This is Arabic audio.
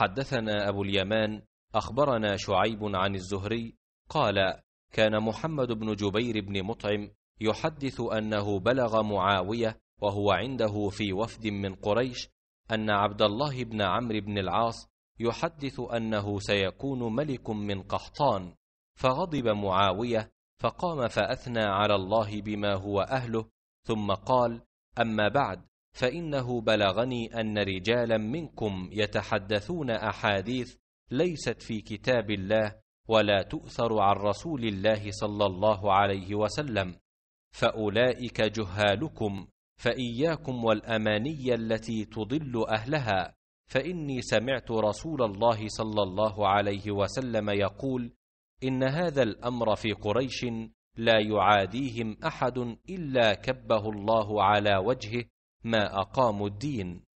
حدثنا أبو اليمان أخبرنا شعيب عن الزهري قال كان محمد بن جبير بن مطعم يحدث أنه بلغ معاوية وهو عنده في وفد من قريش أن عبد الله بن عمرو بن العاص يحدث أنه سيكون ملك من قحطان فغضب معاوية فقام فأثنى على الله بما هو أهله ثم قال أما بعد فانه بلغني ان رجالا منكم يتحدثون احاديث ليست في كتاب الله ولا تؤثر عن رسول الله صلى الله عليه وسلم فاولئك جهالكم فاياكم والاماني التي تضل اهلها فاني سمعت رسول الله صلى الله عليه وسلم يقول ان هذا الامر في قريش لا يعاديهم احد الا كبه الله على وجهه ما أقاموا الدين